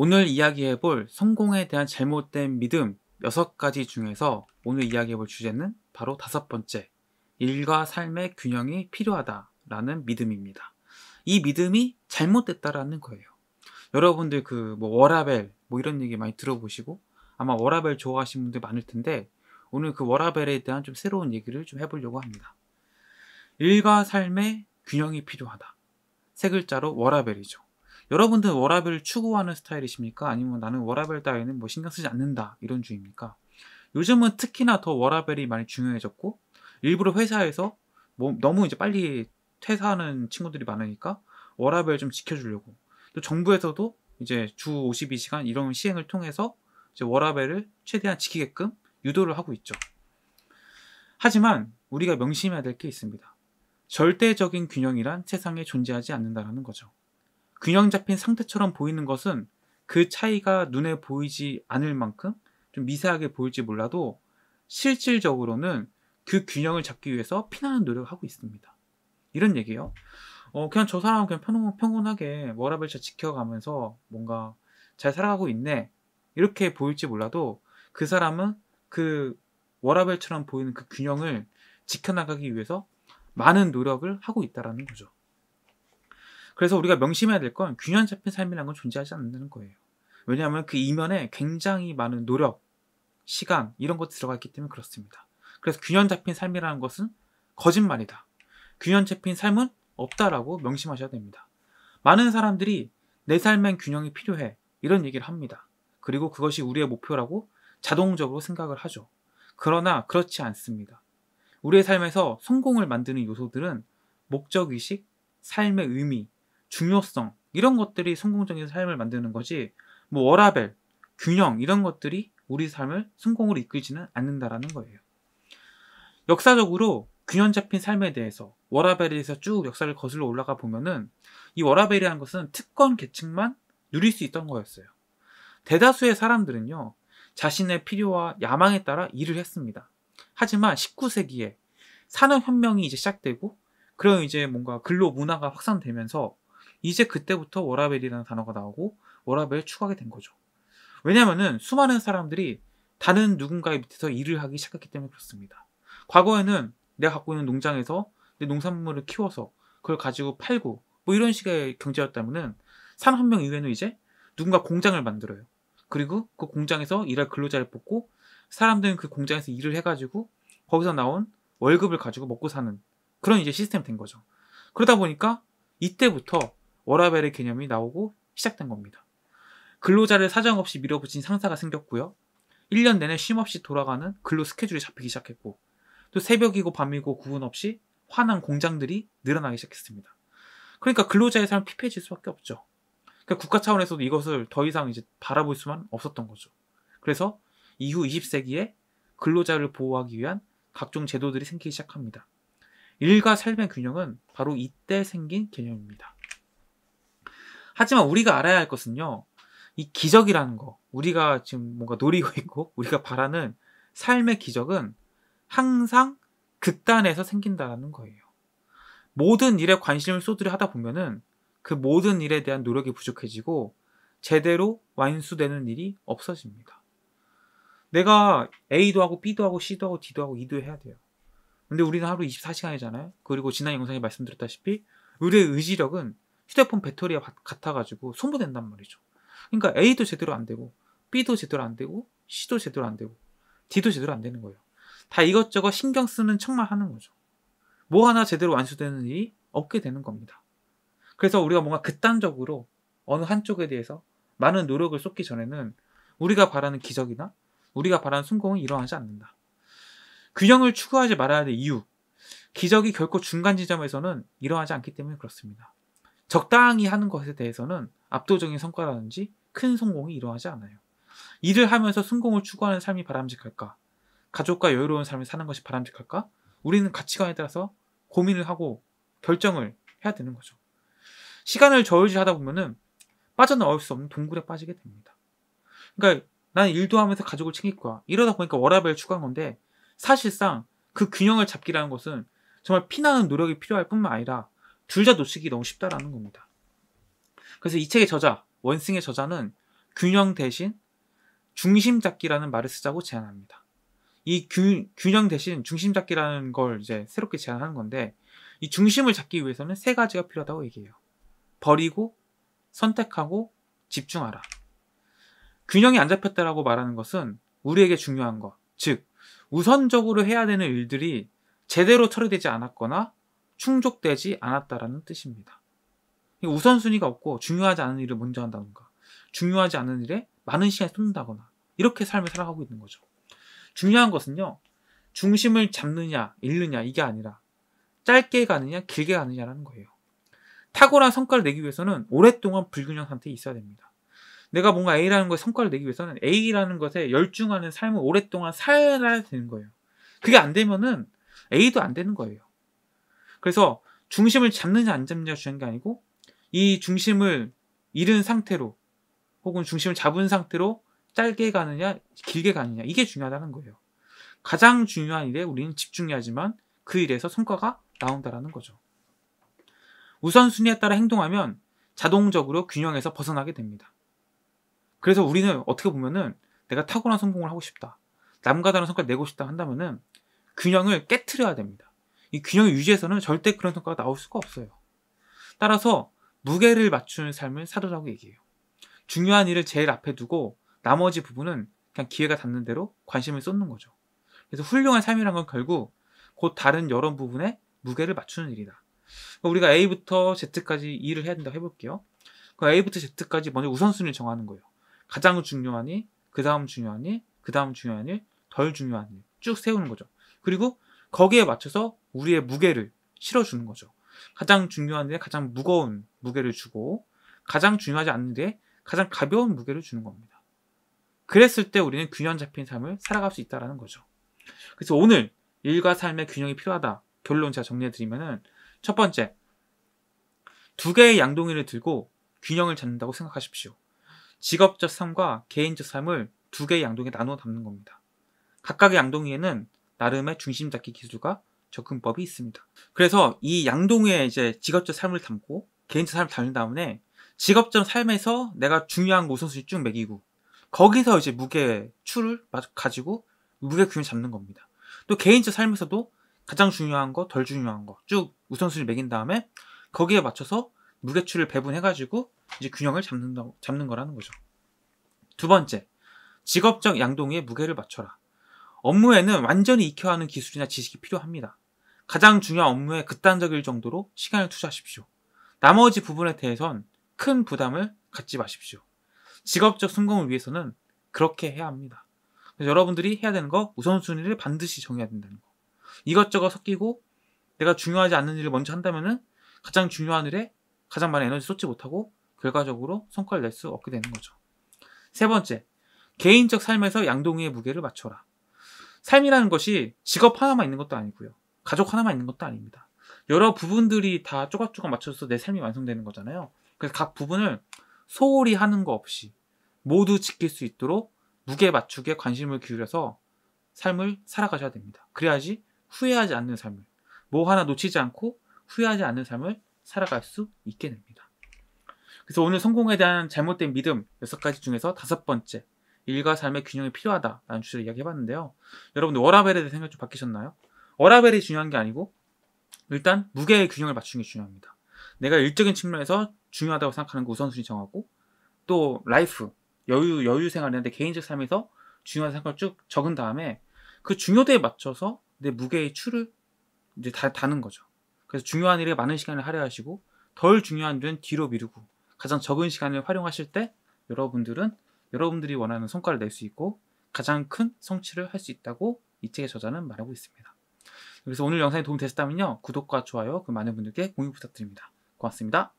오늘 이야기해볼 성공에 대한 잘못된 믿음 6가지 중에서 오늘 이야기해볼 주제는 바로 다섯 번째, 일과 삶의 균형이 필요하다라는 믿음입니다. 이 믿음이 잘못됐다라는 거예요. 여러분들 그 뭐 워라벨 뭐 이런 얘기 많이 들어보시고 아마 워라벨 좋아하시는 분들 많을 텐데 오늘 그 워라벨에 대한 좀 새로운 얘기를 좀 해보려고 합니다. 일과 삶의 균형이 필요하다. 세 글자로 워라벨이죠. 여러분들 워라밸을 추구하는 스타일이십니까? 아니면 나는 워라밸 따위는 뭐 신경 쓰지 않는다 이런 주입니까? 요즘은 특히나 더 워라밸이 많이 중요해졌고 일부러 회사에서 뭐 너무 이제 빨리 퇴사하는 친구들이 많으니까 워라밸 좀 지켜주려고 또 정부에서도 이제 주 52시간 이런 시행을 통해서 이제 워라밸을 최대한 지키게끔 유도를 하고 있죠. 하지만 우리가 명심해야 될 게 있습니다. 절대적인 균형이란 세상에 존재하지 않는다는 거죠. 균형 잡힌 상태처럼 보이는 것은 그 차이가 눈에 보이지 않을 만큼 좀 미세하게 보일지 몰라도 실질적으로는 그 균형을 잡기 위해서 피나는 노력을 하고 있습니다. 이런 얘기예요. 어, 그냥 저 사람은 그냥 평, 평온하게 워라벨 잘 지켜가면서 뭔가 잘 살아가고 있네. 이렇게 보일지 몰라도 그 사람은 그 워라벨처럼 보이는 그 균형을 지켜나가기 위해서 많은 노력을 하고 있다라는 거죠. 그래서 우리가 명심해야 될 건 균형 잡힌 삶이라는 건 존재하지 않는다는 거예요. 왜냐하면 그 이면에 굉장히 많은 노력, 시간 이런 것 들어가 있기 때문에 그렇습니다. 그래서 균형 잡힌 삶이라는 것은 거짓말이다. 균형 잡힌 삶은 없다라고 명심하셔야 됩니다. 많은 사람들이 내 삶엔 균형이 필요해 이런 얘기를 합니다. 그리고 그것이 우리의 목표라고 자동적으로 생각을 하죠. 그러나 그렇지 않습니다. 우리의 삶에서 성공을 만드는 요소들은 목적의식, 삶의 의미, 중요성 이런 것들이 성공적인 삶을 만드는 거지 뭐 워라벨, 균형 이런 것들이 우리 삶을 성공으로 이끌지는 않는다라는 거예요. 역사적으로 균형 잡힌 삶에 대해서 워라벨에 서쭉 역사를 거슬러 올라가 보면은 이 워라벨이라는 것은 특권 계층만 누릴 수 있던 거였어요. 대다수의 사람들은요, 자신의 필요와 야망에 따라 일을 했습니다. 하지만 19세기에 산업혁명이 이제 시작되고, 그런 이제 뭔가 근로 문화가 확산되면서 이제 그때부터 워라벨이라는 단어가 나오고 워라벨 추가하게 된 거죠. 왜냐면은 수많은 사람들이 다른 누군가의 밑에서 일을 하기 시작했기 때문에 그렇습니다. 과거에는 내가 갖고 있는 농장에서 내 농산물을 키워서 그걸 가지고 팔고 뭐 이런 식의 경제였다면은 사람 한 명 이외에는 이제 누군가 공장을 만들어요. 그리고 그 공장에서 일할 근로자를 뽑고 사람들은 그 공장에서 일을 해가지고 거기서 나온 월급을 가지고 먹고 사는 그런 이제 시스템 된 거죠. 그러다 보니까 이때부터 워라벨의 개념이 나오고 시작된 겁니다. 근로자를 사정없이 밀어붙인 상사가 생겼고요. 1년 내내 쉼없이 돌아가는 근로 스케줄이 잡히기 시작했고 또 새벽이고 밤이고 구분 없이 화난 공장들이 늘어나기 시작했습니다. 그러니까 근로자의 삶 피폐해질 수밖에 없죠. 그러니까 국가 차원에서도 이것을 더 이상 이제 바라볼 수만 없었던 거죠. 그래서 이후 20세기에 근로자를 보호하기 위한 각종 제도들이 생기기 시작합니다. 일과 삶의 균형은 바로 이때 생긴 개념입니다. 하지만 우리가 알아야 할 것은요. 이 기적이라는 거. 우리가 지금 뭔가 노리고 있고 우리가 바라는 삶의 기적은 항상 극단에서 생긴다는 거예요. 모든 일에 관심을 쏟으려 하다 보면은 그 모든 일에 대한 노력이 부족해지고 제대로 완수되는 일이 없어집니다. 내가 A도 하고 B도 하고 C도 하고 D도 하고 E도 해야 돼요. 근데 우리는 하루 24시간이잖아요. 그리고 지난 영상에 말씀드렸다시피 우리의 의지력은 휴대폰 배터리와 같아가지고 소모된단 말이죠. 그러니까 A도 제대로 안 되고 B도 제대로 안 되고 C도 제대로 안 되고 D도 제대로 안 되는 거예요. 다 이것저것 신경 쓰는 척만 하는 거죠. 뭐 하나 제대로 완수되는 일이 없게 되는 겁니다. 그래서 우리가 뭔가 극단적으로 어느 한쪽에 대해서 많은 노력을 쏟기 전에는 우리가 바라는 기적이나 우리가 바라는 성공은 일어나지 않는다. 균형을 추구하지 말아야 될 이유. 기적이 결코 중간 지점에서는 일어나지 않기 때문에 그렇습니다. 적당히 하는 것에 대해서는 압도적인 성과라든지 큰 성공이 일어나지 않아요. 일을 하면서 성공을 추구하는 삶이 바람직할까? 가족과 여유로운 삶을 사는 것이 바람직할까? 우리는 가치관에 따라서 고민을 하고 결정을 해야 되는 거죠. 시간을 저울질하다 보면은 빠져나올 수 없는 동굴에 빠지게 됩니다. 그러니까 나는 일도 하면서 가족을 챙길 거야. 이러다 보니까 워라밸을 추구한 건데 사실상 그 균형을 잡기라는 것은 정말 피나는 노력이 필요할 뿐만 아니라 둘다 놓치기 너무 쉽다라는 겁니다. 그래서 이 책의 저자, 원승의 저자는 균형 대신 중심 잡기라는 말을 쓰자고 제안합니다. 이 균, 균형 대신 중심 잡기라는 걸 이제 새롭게 제안하는 건데 이 중심을 잡기 위해서는 세 가지가 필요하다고 얘기해요. 버리고 선택하고 집중하라. 균형이 안 잡혔다라고 말하는 것은 우리에게 중요한 것, 즉 우선적으로 해야 되는 일들이 제대로 처리되지 않았거나 충족되지 않았다라는 뜻입니다. 우선순위가 없고 중요하지 않은 일을 먼저 한다던가 중요하지 않은 일에 많은 시간을 쏟는다거나 이렇게 삶을 살아가고 있는 거죠. 중요한 것은요. 중심을 잡느냐 잃느냐 이게 아니라 짧게 가느냐 길게 가느냐라는 거예요. 탁월한 성과를 내기 위해서는 오랫동안 불균형 상태에 있어야 됩니다. 내가 뭔가 A라는 것에 성과를 내기 위해서는 A라는 것에 열중하는 삶을 오랫동안 살아야 되는 거예요. 그게 안 되면은 A도 안 되는 거예요. 그래서 중심을 잡느냐 안 잡느냐 중요한 게 아니고 이 중심을 잃은 상태로 혹은 중심을 잡은 상태로 짧게 가느냐 길게 가느냐 이게 중요하다는 거예요. 가장 중요한 일에 우리는 집중해야지만 그 일에서 성과가 나온다라는 거죠. 우선순위에 따라 행동하면 자동적으로 균형에서 벗어나게 됩니다. 그래서 우리는 어떻게 보면은 내가 탁월한 성공을 하고 싶다. 남과 다른 성과를 내고 싶다 한다면은 균형을 깨뜨려야 됩니다. 이 균형을 유지해서는 절대 그런 성과가 나올 수가 없어요. 따라서 무게를 맞추는 삶을 사도라고 얘기해요. 중요한 일을 제일 앞에 두고 나머지 부분은 그냥 기회가 닿는 대로 관심을 쏟는 거죠. 그래서 훌륭한 삶이란 건 결국 곧 다른 여러 부분에 무게를 맞추는 일이다. 우리가 A부터 Z까지 일을 해야 된다고 해볼게요. 그 A부터 Z까지 먼저 우선순위를 정하는 거예요. 가장 중요한 일, 그 다음 중요한 일, 그 다음 중요한 일, 덜 중요한 일 쭉 세우는 거죠. 그리고 거기에 맞춰서 우리의 무게를 실어주는 거죠. 가장 중요한데 가장 무거운 무게를 주고 가장 중요하지 않은데 가장 가벼운 무게를 주는 겁니다. 그랬을 때 우리는 균형 잡힌 삶을 살아갈 수 있다라는 거죠. 그래서 오늘 일과 삶의 균형이 필요하다. 결론 제가 정리해드리면은 첫 번째 두 개의 양동이를 들고 균형을 잡는다고 생각하십시오. 직업적 삶과 개인적 삶을 두 개의 양동이에 나누어 담는 겁니다. 각각의 양동이에는 나름의 중심 잡기 기술과 접근법이 있습니다. 그래서 이 양동에 이제 직업적 삶을 담고 개인적 삶을 담은 다음에 직업적 삶에서 내가 중요한 우선순위 쭉 매기고 거기서 이제 무게 추를 가지고 무게 균을 잡는 겁니다. 또 개인적 삶에서도 가장 중요한 거, 덜 중요한 거 쭉 우선순위 매긴 다음에 거기에 맞춰서 무게추를 배분해가지고 이제 균형을 잡는, 잡는 거라는 거죠. 두 번째, 직업적 양동이의 무게를 맞춰라. 업무에는 완전히 익혀 하는 기술이나 지식이 필요합니다. 가장 중요한 업무에 극단적일 정도로 시간을 투자하십시오. 나머지 부분에 대해선 큰 부담을 갖지 마십시오. 직업적 성공을 위해서는 그렇게 해야 합니다. 여러분들이 해야 되는 거 우선순위를 반드시 정해야 된다는 거. 이것저것 섞이고 내가 중요하지 않는 일을 먼저 한다면은 가장 중요한 일에 가장 많은 에너지 쏟지 못하고 결과적으로 성과를 낼 수 없게 되는 거죠. 세 번째, 개인적 삶에서 양동이의 무게를 맞춰라. 삶이라는 것이 직업 하나만 있는 것도 아니고요. 가족 하나만 있는 것도 아닙니다. 여러 부분들이 다 조각조각 맞춰서 내 삶이 완성되는 거잖아요. 그래서 각 부분을 소홀히 하는 거 없이 모두 지킬 수 있도록 무게 맞추기에 관심을 기울여서 삶을 살아가셔야 됩니다. 그래야지 후회하지 않는 삶을, 뭐 하나 놓치지 않고 후회하지 않는 삶을 살아갈 수 있게 됩니다. 그래서 오늘 성공에 대한 잘못된 믿음 여섯 가지 중에서 다섯 번째, 일과 삶의 균형이 필요하다라는 주제로 이야기해봤는데요. 여러분들 워라밸에 대해 생각 좀 바뀌셨나요? 어라벨이 중요한 게 아니고 일단 무게의 균형을 맞추는 게 중요합니다. 내가 일적인 측면에서 중요하다고 생각하는 거 그 우선순위 정하고 또 라이프 여유 여유 생활이나 내 개인적 삶에서 중요한 생각을 쭉 적은 다음에 그 중요도에 맞춰서 내 무게의 추를 이제 다, 다는 거죠. 그래서 중요한 일에 많은 시간을 할애하시고 덜 중요한 일은 뒤로 미루고 가장 적은 시간을 활용하실 때 여러분들은 여러분들이 원하는 성과를 낼 수 있고 가장 큰 성취를 할 수 있다고 이 책의 저자는 말하고 있습니다. 그래서 오늘 영상이 도움되셨다면요. 구독과 좋아요, 그 많은 분들께 공유 부탁드립니다. 고맙습니다.